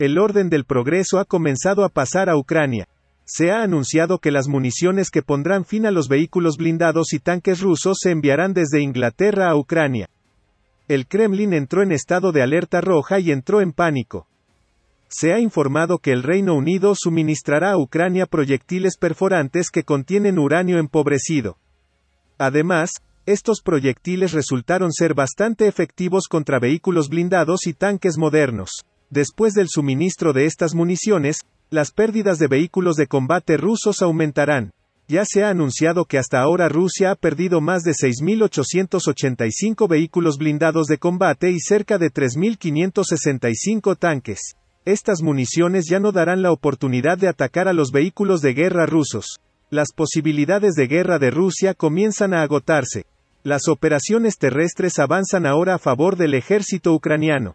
El orden del progreso ha comenzado a pasar a Ucrania. Se ha anunciado que las municiones que pondrán fin a los vehículos blindados y tanques rusos se enviarán desde Inglaterra a Ucrania. El Kremlin entró en estado de alerta roja y entró en pánico. Se ha informado que el Reino Unido suministrará a Ucrania proyectiles perforantes que contienen uranio empobrecido. Además, estos proyectiles resultaron ser bastante efectivos contra vehículos blindados y tanques modernos. Después del suministro de estas municiones, las pérdidas de vehículos de combate rusos aumentarán. Ya se ha anunciado que hasta ahora Rusia ha perdido más de 6.885 vehículos blindados de combate y cerca de 3.565 tanques. Estas municiones ya no darán la oportunidad de atacar a los vehículos de guerra rusos. Las posibilidades de guerra de Rusia comienzan a agotarse. Las operaciones terrestres avanzan ahora a favor del ejército ucraniano.